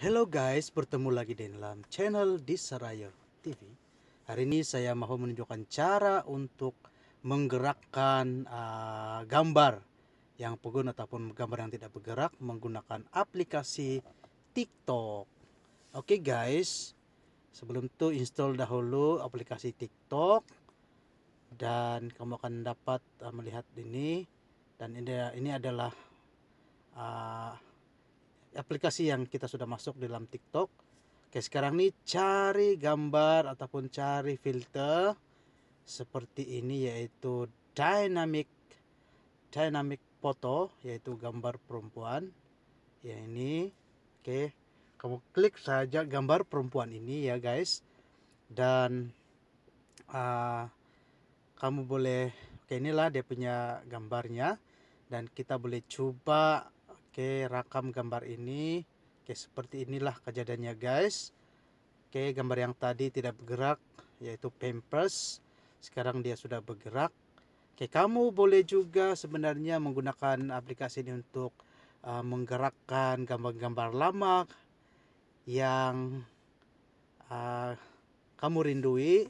Hello guys, bertemu lagi di dalam channel Disarayo TV. Hari ini saya mau menunjukkan cara untuk menggerakkan uh, gambar yang pegun ataupun gambar yang tidak bergerak menggunakan aplikasi TikTok. Oke okay guys, sebelum itu install dahulu aplikasi TikTok dan kamu akan dapat uh, melihat ini dan ini ini adalah uh, aplikasi yang kita sudah masuk di dalam TikTok. Oke, sekarang nih cari gambar ataupun cari filter seperti ini yaitu dynamic dynamic foto yaitu gambar perempuan. Ya ini. Oke. Kamu klik saja gambar perempuan ini ya, guys. Dan uh, kamu boleh oke inilah dia punya gambarnya dan kita boleh coba Oke, rakam gambar ini. Oke, seperti inilah kejadiannya guys. Oke, gambar yang tadi tidak bergerak, yaitu pampers. Sekarang dia sudah bergerak. Oke, kamu boleh juga sebenarnya menggunakan aplikasi ini untuk uh, menggerakkan gambar-gambar lama yang uh, kamu rindui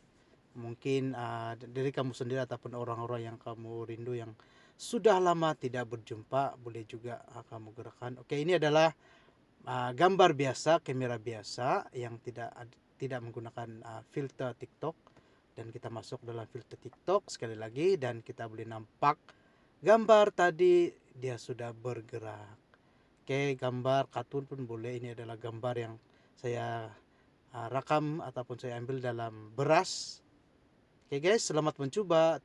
mungkin uh, dari kamu sendiri ataupun orang-orang yang kamu rindu yang sudah lama tidak berjumpa boleh juga ah, kamu gerakan oke ini adalah uh, gambar biasa kamera biasa yang tidak tidak menggunakan uh, filter TikTok dan kita masuk dalam filter TikTok sekali lagi dan kita boleh nampak gambar tadi dia sudah bergerak oke gambar kartun pun boleh ini adalah gambar yang saya uh, rakam ataupun saya ambil dalam beras oke guys selamat mencoba